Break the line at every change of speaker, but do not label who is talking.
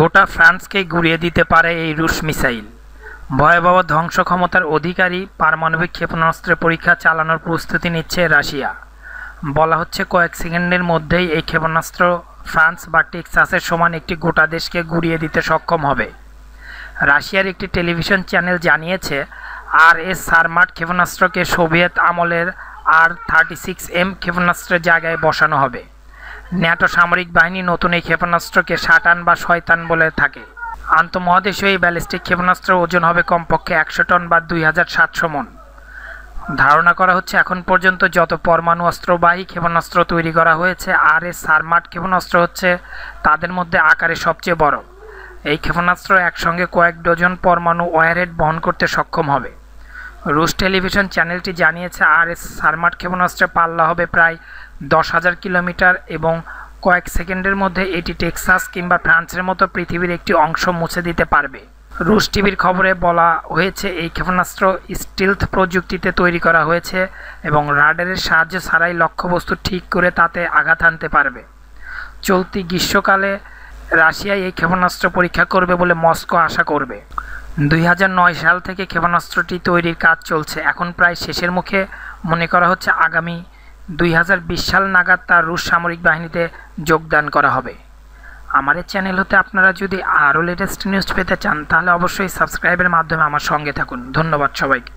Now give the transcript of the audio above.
গোটা ফ্রান্সকে গুড়িয়ে দিতে পারে এই রুশ মিসাইল ভয়াবহ ধ্বংস ক্ষমতার অধিকারী পারমাণবিক ক্ষেপণাস্ত্র পরীক্ষা চালানোর প্রস্তুতি নিচ্ছে রাশিয়া বলা হচ্ছে কয়েক সেকেন্ডের মধ্যেই এই ক্ষেপণাস্ত্র ফ্রান্স বা টেক্সাসের সমান একটি গোটা দেশকে গুড়িয়ে দিতে সক্ষম হবে রাশিয়ার একটি টেলিভিশন চ্যানেল জানিয়েছে আর এস সারমাট ক্ষেপণাস্ত্রকে সোভিয়েত আমলের আর থার্টি সিক্স এম ক্ষেপণাস্ত্রের জায়গায় বসানো হবে ন্যাটো সামরিক বাহিনী নতুন এই ক্ষেপণাস্ত্রকে সাটান বা শয়তান বলে থাকে আন্তঃমহাদেশীয় এই ব্যালিস্টিক ক্ষেপণাস্ত্র ওজন হবে কমপক্ষে একশো টন বা দুই হাজার সাতশো মন ধারণা করা হচ্ছে এখন পর্যন্ত যত পরমাণু অস্ত্রবাহী ক্ষেপণাস্ত্র তৈরি করা হয়েছে আর এ সারমাট ক্ষেপণাস্ত্র হচ্ছে তাদের মধ্যে আকারে সবচেয়ে বড় এই ক্ষেপণাস্ত্র একসঙ্গে কয়েক ডজন পরমাণু ওয়ারহেড বহন করতে সক্ষম হবে রুশ টেলিভিশন চ্যানেলটি জানিয়েছে আর এস সারমাট ক্ষেপণাস্ত্রে পাল্লা হবে প্রায় দশ হাজার কিলোমিটার এবং কয়েক সেকেন্ডের মধ্যে এটি টেক্সাস কিংবা ফ্রান্সের মতো পৃথিবীর একটি অংশ মুছে দিতে পারবে রুশ টিভির খবরে বলা হয়েছে এই ক্ষেপণাস্ত্র স্টিলথ প্রযুক্তিতে তৈরি করা হয়েছে এবং রাডারের সাহায্যে ছাড়াই লক্ষ্যবস্তু ঠিক করে তাতে আঘাত আনতে পারবে চলতি গ্রীষ্মকালে রাশিয়া এই ক্ষেপণাস্ত্র পরীক্ষা করবে বলে মস্কো আশা করবে দুই সাল থেকে ক্ষেপণাস্ত্রটি তৈরির কাজ চলছে এখন প্রায় শেষের মুখে মনে করা হচ্ছে আগামী দুই সাল নাগাদ তার রুশ সামরিক বাহিনীতে যোগদান করা হবে আমার এই চ্যানেল হতে আপনারা যদি আরও লেটেস্ট নিউজ পেতে চান তাহলে অবশ্যই সাবস্ক্রাইবের মাধ্যমে আমার সঙ্গে থাকুন ধন্যবাদ সবাইকে